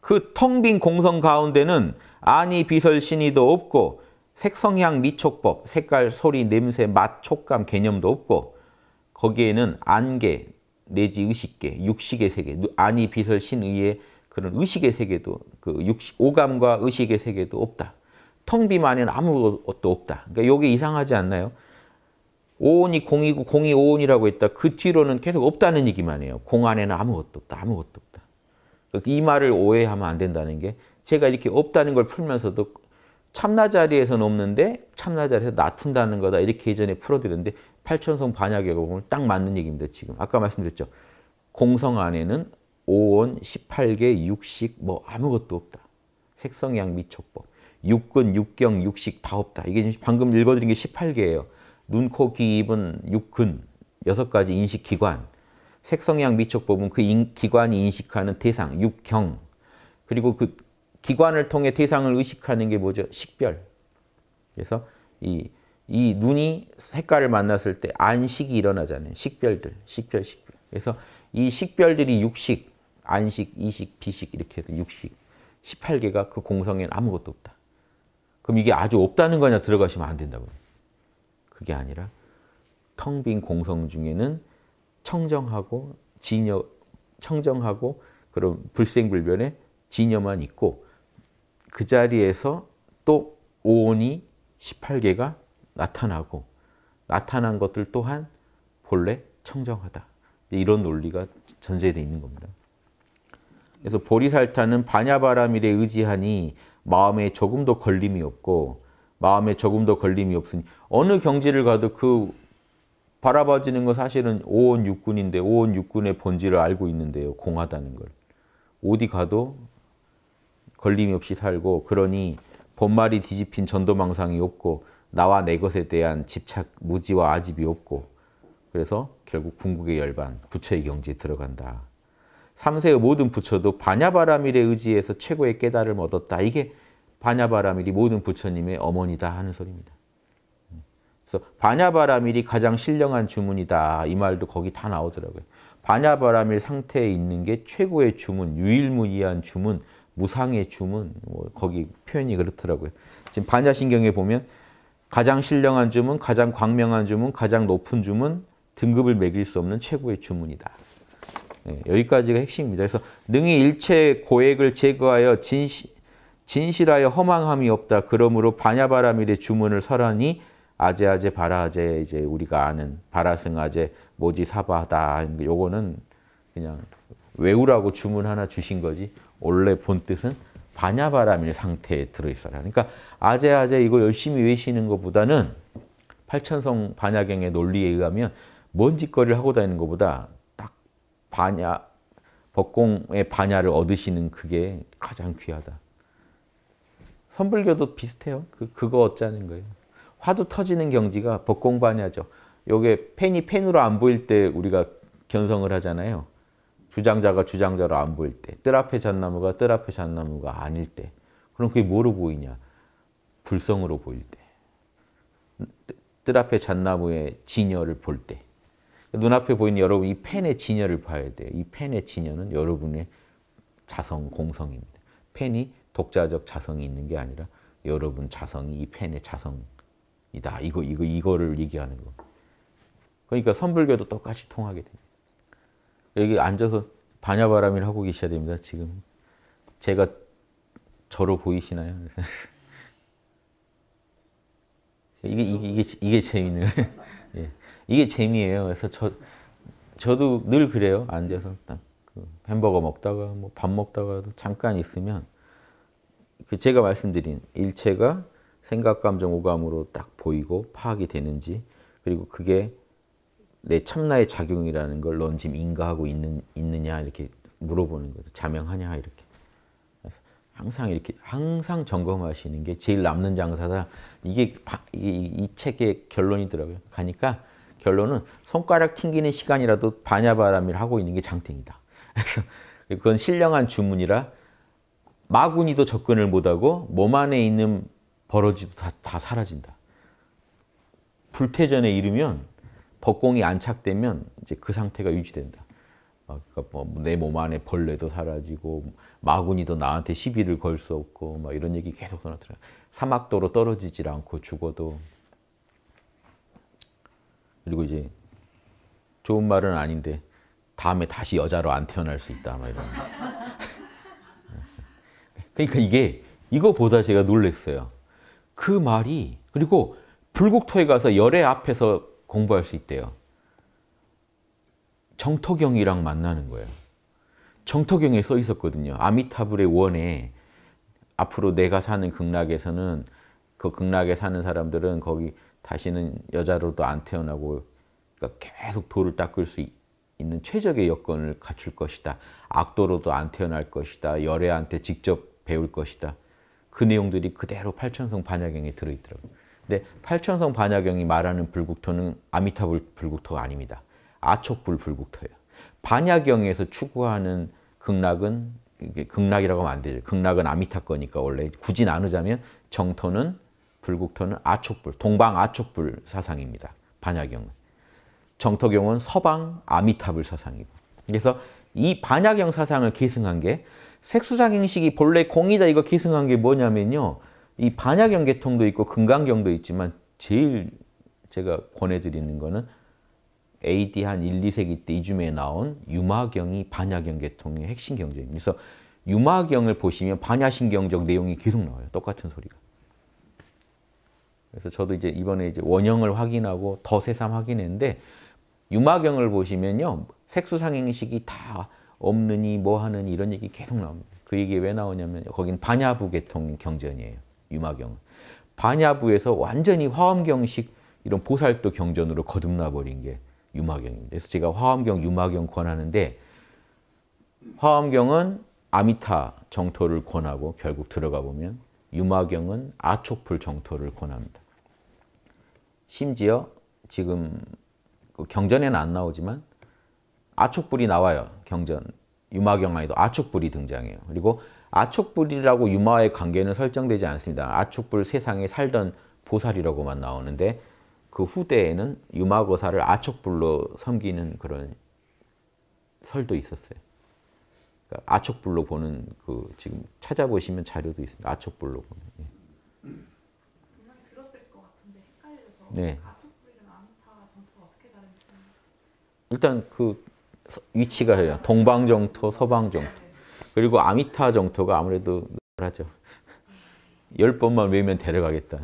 그 텅 빈 공성 가운데는 아니 비설 신이도 없고 색성향 미촉법, 색깔, 소리, 냄새, 맛, 촉감 개념도 없고 거기에는 안개 내지 의식계, 육식의 세계, 아니 비설 신의의 그런 의식의 세계도 그 육식, 오감과 의식의 세계도 없다. 텅 비만에는 아무것도 없다. 그러니까 이게 이상하지 않나요? 5원이 0이고 0이 5원이라고 했다. 그 뒤로는 계속 없다는 얘기만 해요. 공 안에는 아무것도 없다. 아무것도 없다. 그러니까 이 말을 오해하면 안 된다는 게 제가 이렇게 없다는 걸 풀면서도 참나 자리에서는 없는데 참나 자리에서 나춘다는 거다. 이렇게 예전에 풀어드렸는데 팔천성 반야계가 보면 딱 맞는 얘기입니다. 지금 아까 말씀드렸죠. 공성 안에는 5원, 18개, 6식 뭐 아무것도 없다. 색성양 미촉법. 육근, 육경, 육식 다 없다. 이게 방금 읽어드린 게 18개예요. 눈, 코, 귀, 입은 육근, 여섯 가지 인식기관, 색성향 미촉 부분, 그 인, 기관이 인식하는 대상, 육경, 그리고 그 기관을 통해 대상을 의식하는 게 뭐죠? 식별. 그래서 이, 이 눈이 색깔을 만났을 때 안식이 일어나잖아요. 식별들, 식별, 식별. 그래서 이 식별들이 육식, 안식, 이식, 비식 이렇게 해서 육식, 18개가 그 공성에는 아무것도 없다. 그럼 이게 아주 없다는 거냐 들어가시면 안된다고 그게 아니라 텅 빈 공성 중에는 청정하고 진여, 청정하고 그런 불생불변의 진여만 있고 그 자리에서 또 오온이 18개가 나타나고 나타난 것들 또한 본래 청정하다. 이런 논리가 전제되 있는 겁니다. 그래서 보리살타는 반야바람일에 의지하니 마음에 조금도 걸림이 없고 마음에 조금도 걸림이 없으니 어느 경지를 가도 그 바라봐지는 건 사실은 오온 육군인데 오온 육군의 본질을 알고 있는데요. 공하다는 걸. 어디 가도 걸림이 없이 살고 그러니 본말이 뒤집힌 전도망상이 없고 나와 내 것에 대한 집착, 무지와 아집이 없고 그래서 결국 궁극의 열반, 부처의 경지에 들어간다. 3세의 모든 부처도 반야바라밀의의지에서 최고의 깨달음을 얻었다. 이게 반야바라밀이 모든 부처님의 어머니다 하는 소리입니다. 그래서 반야바라밀이 가장 신령한 주문이다. 이 말도 거기 다 나오더라고요. 반야바라밀 상태에 있는 게 최고의 주문, 유일무이한 주문, 무상의 주문, 뭐 거기 표현이 그렇더라고요. 지금 반야신경에 보면 가장 신령한 주문, 가장 광명한 주문, 가장 높은 주문, 등급을 매길 수 없는 최고의 주문이다. 예, 여기까지가 핵심입니다. 그래서 능히 일체 고액을 제거하여 진시, 진실하여 허망함이 없다. 그러므로 바냐바라밀의 주문을 설하니 아제아제 바라제 이제 우리가 아는 바라승아제 모지사바다 그러니까 요거는 그냥 외우라고 주문 하나 주신 거지 원래 본 뜻은 바냐바라밀 상태에 들어있어라. 그러니까 아제아제 이거 열심히 외시는 것보다는 팔천성 반야경의 논리에 의하면 먼 짓거리를 하고 다니는 것보다 반야, 법공의 반야를 얻으시는 그게 가장 귀하다. 선불교도 비슷해요. 그, 그거 어쩌는 거예요. 화두 터지는 경지가 법공 반야죠. 요게 펜이 펜으로 안 보일 때 우리가 견성을 하잖아요. 주장자가 주장자로 안 보일 때, 뜰 앞에 잣나무가 뜰 앞에 잣나무가 아닐 때, 그럼 그게 뭐로 보이냐? 불성으로 보일 때, 뜰 앞에 잣나무의 진여를 볼 때, 눈앞에 보이는 여러분 이 펜의 진열을 봐야 돼요. 이 펜의 진열은 여러분의 자성 공성입니다. 펜이 독자적 자성이 있는 게 아니라 여러분 자성이 이 펜의 자성이다. 이거 이거 이거를 얘기하는 거. 그러니까 선불교도 똑같이 통하게 됩니다. 여기 앉아서 반야바람을 하고 계셔야 됩니다. 지금 제가 저로 보이시나요? 이게 이게 이게, 재밌는 거예요. 예. 이게 재미예요. 그래서 저, 저도 늘 그래요. 앉아서 딱그 햄버거 먹다가 뭐 밥 먹다가도 잠깐 있으면 그 제가 말씀드린 일체가 생각, 감정, 오감으로 딱 보이고 파악이 되는지 그리고 그게 내 참나의 작용이라는 걸 넌 지금 인가하고 있는, 있느냐 이렇게 물어보는 거죠. 자명하냐 이렇게. 항상 이렇게 항상 점검하시는 게 제일 남는 장사다. 이게, 바, 이이 책의 결론이더라고요. 가니까 결론은 손가락 튕기는 시간이라도 반야바람일 하고 있는 게 장땡이다. 그래서 그건 신령한 주문이라 마구니도 접근을 못하고 몸 안에 있는 버러지도 다, 다 사라진다. 불태전에 이르면 법공이 안착되면 이제 그 상태가 유지된다. 어, 그러니까 뭐내몸 안에 벌레도 사라지고 마구니도 나한테 시비를 걸 수 없고 막 뭐 이런 얘기 계속 나타나. 사막도로 떨어지질 않고 죽어도 그리고 이제 좋은 말은 아닌데 다음에 다시 여자로 안 태어날 수 있다. 막 이런. 그러니까 이게 이거보다 제가 놀랬어요. 그 말이 그리고 불국토에 가서 열애 앞에서 공부할 수 있대요. 정토경이랑 만나는 거예요. 정토경에 써 있었거든요. 아미타불의 원에 앞으로 내가 사는 극락에서는 그 극락에 사는 사람들은 거기 다시는 여자로도 안 태어나고 그러니까 계속 돌을 닦을 수 있는 최적의 여건을 갖출 것이다. 악도로도 안 태어날 것이다. 열애한테 직접 배울 것이다. 그 내용들이 그대로 팔천성 반야경에 들어있더라고요. 근데 팔천성 반야경이 말하는 불국토는 아미타불 불국토가 아닙니다. 아촉불 불국토예요. 반야경에서 추구하는 극락은 극락이라고 하면 안 되죠. 극락은 아미타 거니까 원래 굳이 나누자면 정토는 불국토는 아촉불, 동방 아촉불 사상입니다. 반야경은. 정토경은 서방 아미타불 사상이고. 그래서 이 반야경 사상을 계승한 게 색수상행식이 본래 공이다 이거 계승한 게 뭐냐면요. 이 반야경 계통도 있고 금강경도 있지만 제일 제가 권해드리는 거는 AD 한 1, 2세기 때 이쯤에 나온 유마경이 반야경 계통의 핵심 경전입니다. 그래서 유마경을 보시면 반야신경적 내용이 계속 나와요. 똑같은 소리가. 그래서 저도 이제 이번에 이제 원형을 확인하고 더 세삼 확인했는데 유마경을 보시면요. 색수상행식이 다 없느니 뭐 하느니 이런 얘기 계속 나옵니다. 그 얘기 왜 나오냐면 거긴 반야부 계통 경전이에요. 유마경. 반야부에서 완전히 화엄경식 이런 보살도 경전으로 거듭나 버린 게 유마경입니다. 그래서 제가 화엄경, 유마경 권하는데 화엄경은 아미타 정토를 권하고 결국 들어가 보면 유마경은 아초풀 정토를 권합니다. 심지어 지금 그 경전에는 안 나오지만 아촉불이 나와요. 경전 유마경화에도 아촉불이 등장해요. 그리고 아촉불이라고 유마의 관계는 설정되지 않습니다. 아촉불 세상에 살던 보살이라고만 나오는데 그 후대에는 유마고사를 아촉불로 섬기는 그런 설도 있었어요. 그러니까 아촉불로 보는 그 지금 찾아보시면 자료도 있습니다. 아촉불로 보는. 예. 네. 일단 그 위치가 해요. 동방 정토, 서방 정토. 그리고 아미타 정토가 아무래도 하죠. 열 번만 외면 데려가겠다.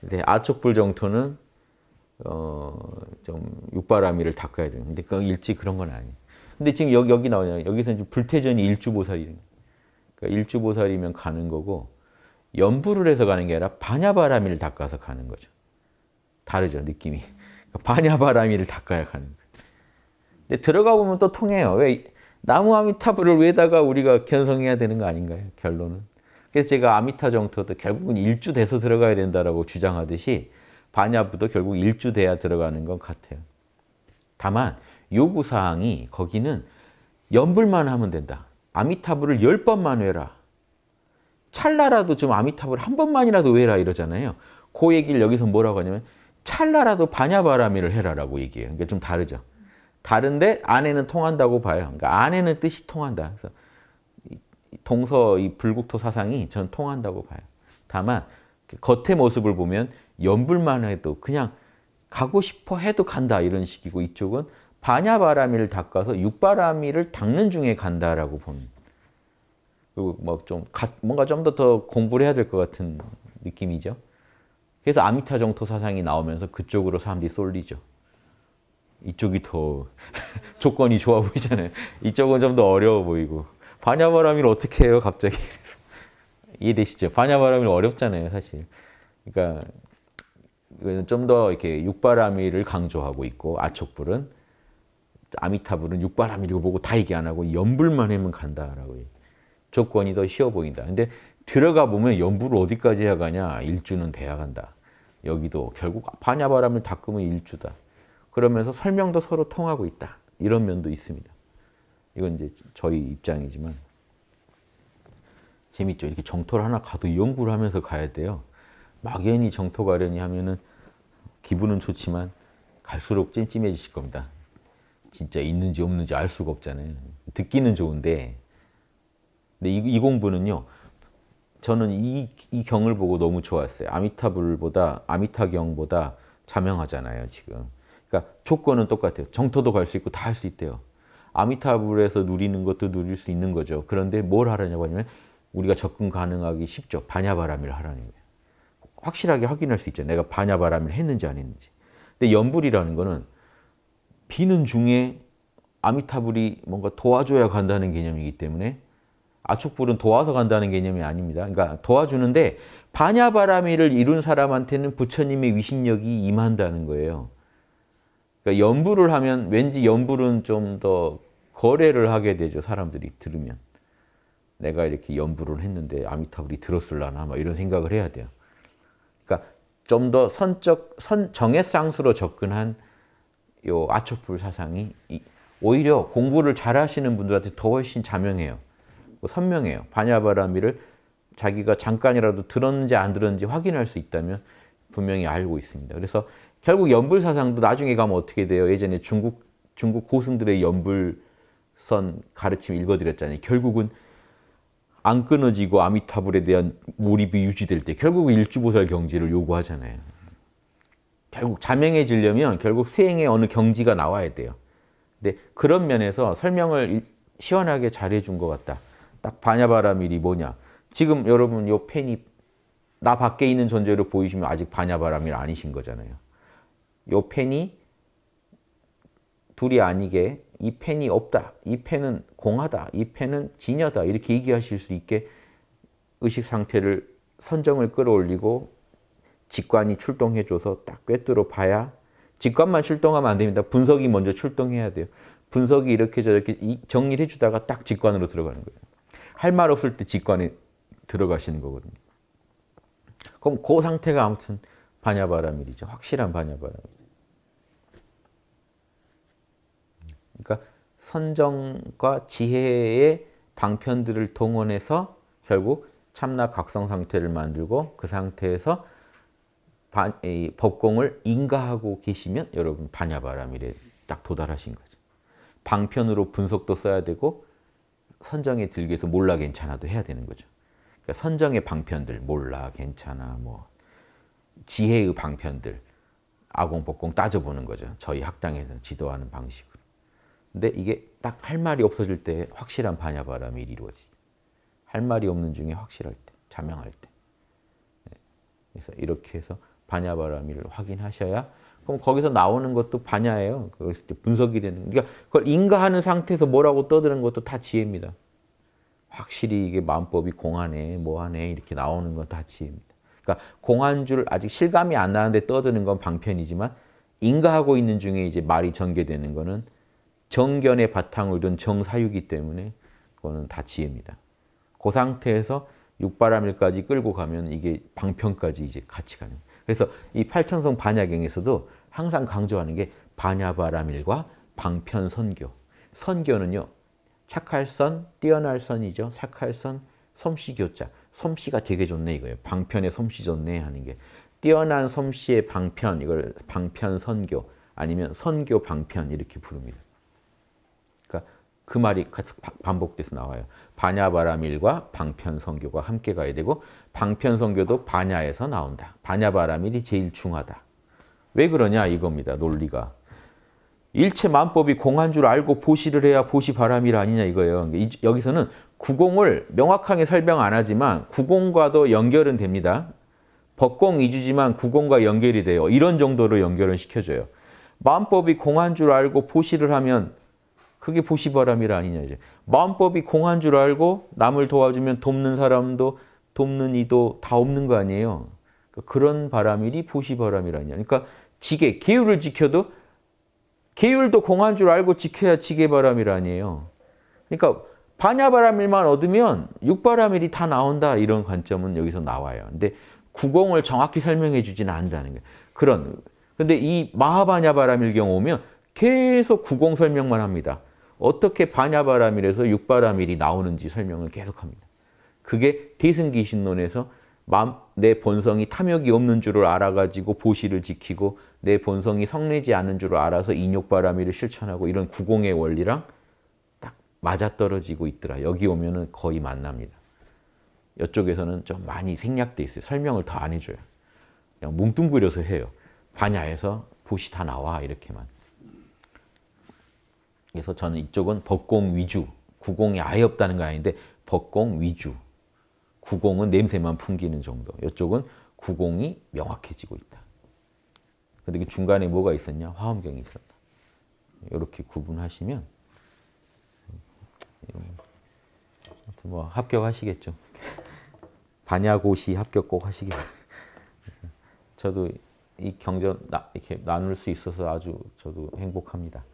근데 아촉불 정토는 어좀 육바라미를 닦아야 되는. 근데 그 일찍 그런 건 아니에요. 근데 지금 여기 여기 나오냐? 여기서는 불태전이 일주보살이. 그러니까 일주보살이면 가는 거고 연부를 해서 가는 게 아니라 반야바라미를 닦아서 가는 거죠. 다르죠, 느낌이. 그러니까 바냐바라미를 닦아야 하는 근데 들어가 보면 또 통해요. 왜 나무 아미타불을 왜다가 우리가 견성해야 되는 거 아닌가요? 결론은. 그래서 제가 아미타 정토도 결국은 일주돼서 들어가야 된다라고 주장하듯이 반야부도 결국 일주돼야 들어가는 것 같아요. 다만 요구사항이 거기는 연불만 하면 된다. 아미타불을 열 번만 외라. 찰나라도 좀 아미타불 한 번만이라도 외라 이러잖아요. 그 얘기를 여기서 뭐라고 하냐면 찰나라도 반야바라미를 해라라고 얘기해요. 그러니까 좀 다르죠. 다른데 안에는 통한다고 봐요. 그러니까 안에는 뜻이 통한다. 그래서 동서 이 불국토 사상이 전 통한다고 봐요. 다만 겉의 모습을 보면 연불만 해도 그냥 가고 싶어 해도 간다 이런 식이고 이쪽은 반야바람이를 닦아서 육바람이를 닦는 중에 간다라고 보는 그리고 막좀 뭐 뭔가 좀 더 더 공부를 해야 될 것 같은 느낌이죠. 그래서 아미타 정토 사상이 나오면서 그쪽으로 사람들이 쏠리죠. 이쪽이 더 조건이 좋아 보이잖아요. 이쪽은 좀 더 어려워 보이고. 반야바람이 어떻게 해요, 갑자기? 이해되시죠? 반야바람이 어렵잖아요, 사실. 그러니까 좀 더 이렇게 육바람이를 강조하고 있고 아촉불은 아미타불은 육바람이고 보고 다 얘기 안 하고 연불만 하면 간다라고 조건이 더 쉬워 보인다. 근데 들어가 보면 연불을 어디까지 해야 가냐? 일주는 돼야 간다. 여기도 결국 바냐바람을 닦으면 일주다. 그러면서 설명도 서로 통하고 있다. 이런 면도 있습니다. 이건 이제 저희 입장이지만 재밌죠. 이렇게 정토를 하나 가도 연구를 하면서 가야 돼요. 막연히 정토 가려니 하면은 기분은 좋지만 갈수록 찜찜해지실 겁니다. 진짜 있는지 없는지 알 수가 없잖아요. 듣기는 좋은데 근데 이, 이 공부는요. 저는 이, 이 경을 보고 너무 좋았어요. 아미타불보다 아미타경보다 자명하잖아요, 지금. 그러니까 조건은 똑같아요. 정토도 갈 수 있고 다 할 수 있대요. 아미타불에서 누리는 것도 누릴 수 있는 거죠. 그런데 뭘 하라냐고 하면 우리가 접근 가능하기 쉽죠. 반야바람일 하라는 거예요. 확실하게 확인할 수 있죠. 내가 반야바람일 했는지 안 했는지. 근데 연불이라는 거는 비는 중에 아미타불이 뭔가 도와줘야 간다는 개념이기 때문에 아촉불은 도와서 간다는 개념이 아닙니다. 그러니까 도와주는데 반야바라밀을 이룬 사람한테는 부처님의 위신력이 임한다는 거예요. 그러니까 연불을 하면 왠지 연불은 좀 더 거래를 하게 되죠. 사람들이 들으면. 내가 이렇게 연불을 했는데 아미타불이 들었을라나 막 이런 생각을 해야 돼요. 그러니까 좀 더 선적, 선, 정의상수로 접근한 요 아초풀 사상이 오히려 공부를 잘하시는 분들한테 더 훨씬 자명해요. 뭐 선명해요. 바냐바라미를 자기가 잠깐이라도 들었는지 안 들었는지 확인할 수 있다면 분명히 알고 있습니다. 그래서 결국 연불 사상도 나중에 가면 어떻게 돼요? 예전에 중국 중국 고승들의 연불선 가르침 읽어드렸잖아요. 결국은 안 끊어지고 아미타불에 대한 몰입이 유지될 때 결국 일주보살 경지를 요구하잖아요. 결국 자명해지려면 결국 수행의 어느 경지가 나와야 돼요. 근데 그런 면에서 설명을 시원하게 잘해준 것 같다. 딱 반야바라밀이 뭐냐. 지금 여러분 요 펜이 나 밖에 있는 존재로 보이시면 아직 반야바라밀 아니신 거잖아요. 요 펜이 둘이 아니게 이 펜이 없다. 이 펜은 공하다. 이 펜은 진여다. 이렇게 얘기하실 수 있게 의식 상태를 선정을 끌어올리고 직관이 출동해줘서 딱 꿰뚫어 봐야 직관만 출동하면 안 됩니다. 분석이 먼저 출동해야 돼요. 분석이 이렇게 저렇게 정리를 해주다가 딱 직관으로 들어가는 거예요. 할말 없을 때직관이 들어가시는 거거든요. 그럼 그 상태가 아무튼 반야바라밀이죠. 확실한 반야바라밀. 그러니까 선정과 지혜의 방편들을 동원해서 결국 참나 각성 상태를 만들고 그 상태에서 반, 이, 법공을 인가하고 계시면 여러분 반야바라밀에 딱 도달하신 거죠. 방편으로 분석도 써야 되고 선정에 들기 위해서 몰라 괜찮아도 해야 되는 거죠. 그러니까 선정의 방편들 몰라 괜찮아 뭐 지혜의 방편들 아공복공 따져보는 거죠. 저희 학당에서 지도하는 방식으로. 근데 이게 딱 할 말이 없어질 때 확실한 반야바람이 이루어지죠. 할 말이 없는 중에 확실할 때, 자명할 때. 네. 그래서 이렇게 해서 반야바람이 확인하셔야 그럼 거기서 나오는 것도 반야예요. 거기서 분석이 되는. 그러니까 그걸 인가하는 상태에서 뭐라고 떠드는 것도 다 지혜입니다. 확실히 이게 마음법이 공안해, 뭐하네 이렇게 나오는 건 다 지혜입니다. 그러니까 공한 줄 아직 실감이 안 나는데 떠드는 건 방편이지만 인가하고 있는 중에 이제 말이 전개되는 거는 정견의 바탕을 둔 정사유기 때문에 그거는 다 지혜입니다. 그 상태에서 육바람일까지 끌고 가면 이게 방편까지 이제 같이 가는. 그래서 이 팔천성 반야경에서도 항상 강조하는 게 반야바라밀과 방편선교. 선교는요. 착할선, 뛰어날 선이죠. 착할선, 섬시교자. 섬시가 되게 좋네 이거예요. 방편에 섬시 좋네 하는 게. 뛰어난 섬시의 방편, 이걸 방편선교 아니면 선교방편 이렇게 부릅니다. 그러니까 그 말이 반복돼서 나와요. 반야바라밀과 방편선교가 함께 가야 되고 방편선교도 반야에서 나온다. 반야바라밀이 제일 중하다. 왜 그러냐 이겁니다. 논리가. 일체 만법이 공한 줄 알고 보시를 해야 보시 바람이라 아니냐 이거예요. 그러니까 여기서는 구공을 명확하게 설명 안 하지만 구공과도 연결은 됩니다. 법공 이주지만 구공과 연결이 돼요. 이런 정도로 연결은 시켜줘요. 마법이 공한 줄 알고 보시를 하면 그게 보시바람이라 아니냐 이제. 마법이 공한 줄 알고 남을 도와주면 돕는 사람도 돕는 이도 다 없는 거 아니에요. 그러니까 그런바람이 보시바람이라 아니냐. 그러니까 지게, 계율을 지켜도 계율도 공한 줄 알고 지켜야 지게바람일 아니에요. 그러니까 반야바람일만 얻으면 육바람일이 다 나온다 이런 관점은 여기서 나와요. 근데 구공을 정확히 설명해 주지는 않는다는 거예요. 그런 근데 이 마하바냐바람일 경우 오면 계속 구공 설명만 합니다. 어떻게 반야바람일에서 육바람일이 나오는지 설명을 계속합니다. 그게 대승기신론에서 내 본성이 탐욕이 없는 줄을 알아가지고 보시를 지키고 내 본성이 성내지 않은 줄을 알아서 인욕바람이를 실천하고 이런 구공의 원리랑 딱 맞아떨어지고 있더라. 여기 오면 은 거의 만납니다. 이쪽에서는 좀 많이 생략돼 있어요. 설명을 더 안 해줘요. 그냥 뭉뚱그려서 해요. 반야에서 보시 다 나와 이렇게만. 그래서 저는 이쪽은 법공 위주, 구공이 아예 없다는 건 아닌데 법공 위주 구공은 냄새만 풍기는 정도. 이쪽은 구공이 명확해지고 있다. 근데 그 중간에 뭐가 있었냐? 화엄경이 있었다. 이렇게 구분하시면 음, 아무튼 뭐 합격하시겠죠. 반야고시 합격 꼭 하시길. 저도 이 경전 나, 이렇게 나눌 수 있어서 아주 저도 행복합니다.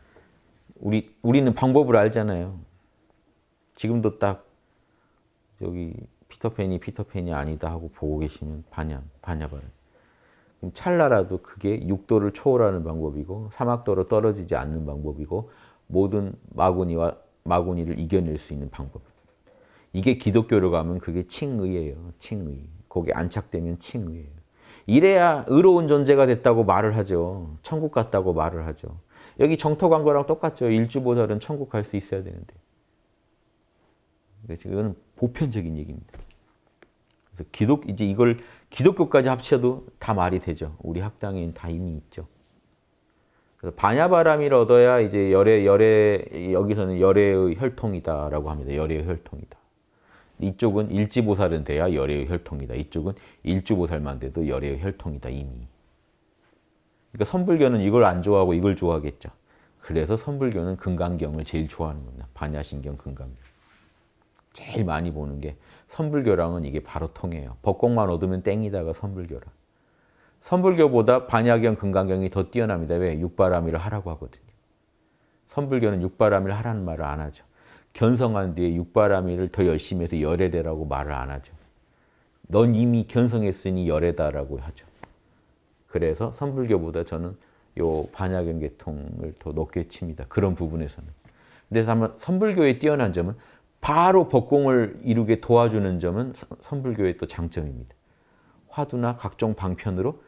우리 우리는 방법을 알잖아요. 지금도 딱 저기 피터팬이 피터팬이 아니다 하고 보고 계시면 반야, 반야바라. 찰나라도 그게 육도를 초월하는 방법이고 사막도로 떨어지지 않는 방법이고 모든 마구니와 마구니를 이겨낼 수 있는 방법. 이게 기독교로 가면 그게 칭의예요. 칭의. 거기 안착되면 칭의예요. 이래야 의로운 존재가 됐다고 말을 하죠. 천국 갔다고 말을 하죠. 여기 정토 간 거랑 똑같죠. 일주보살은 천국 갈 수 있어야 되는데. 그러니까 이거는 보편적인 얘기입니다. 그래서 기독 이제 이걸 기독교까지 합쳐도 다 말이 되죠. 우리 학당에는 다 이미 있죠. 그래서 반야바람이를 얻어야 이제 열애 열애 여기서는 열의 혈통이다라고 합니다. 열의 혈통이다. 이쪽은 일지보살은 돼야 열의 혈통이다. 이쪽은 일주보살만 돼도 열의 혈통이다 이미. 그러니까 선불교는 이걸 안 좋아하고 이걸 좋아하겠죠. 그래서 선불교는 금강경을 제일 좋아하는 겁니다. 반야신경, 금강경. 제일 많이 보는 게 선불교랑은 이게 바로 통해요. 법공만 얻으면 땡이다가 선불교랑. 선불교보다 반야경, 금강경이 더 뛰어납니다. 왜? 육바라밀을 하라고 하거든요. 선불교는 육바라밀 하라는 말을 안 하죠. 견성한 뒤에 육바라밀을 더 열심히 해서 열애되라고 말을 안 하죠. 넌 이미 견성했으니 열애다라고 하죠. 그래서 선불교보다 저는 요 반야경 계통을 더 높게 칩니다. 그런 부분에서는. 근데 다만 선불교의 뛰어난 점은 바로 복공을 이루게 도와주는 점은 선불교의 또 장점입니다. 화두나 각종 방편으로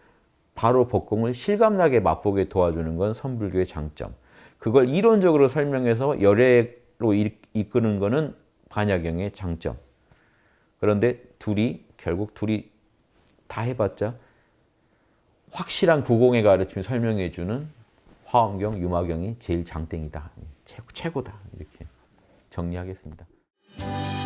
바로 법공을 실감나게 맛보게 도와주는 건 선불교의 장점. 그걸 이론적으로 설명해서 열애로 이끄는 거는 반야경의 장점. 그런데 둘이 결국 둘이 다 해봤자 확실한 구공의 가르침을 설명해주는 화엄경, 유마경이 제일 장땡이다. 최고, 최고다. 이렇게 정리하겠습니다. Bye.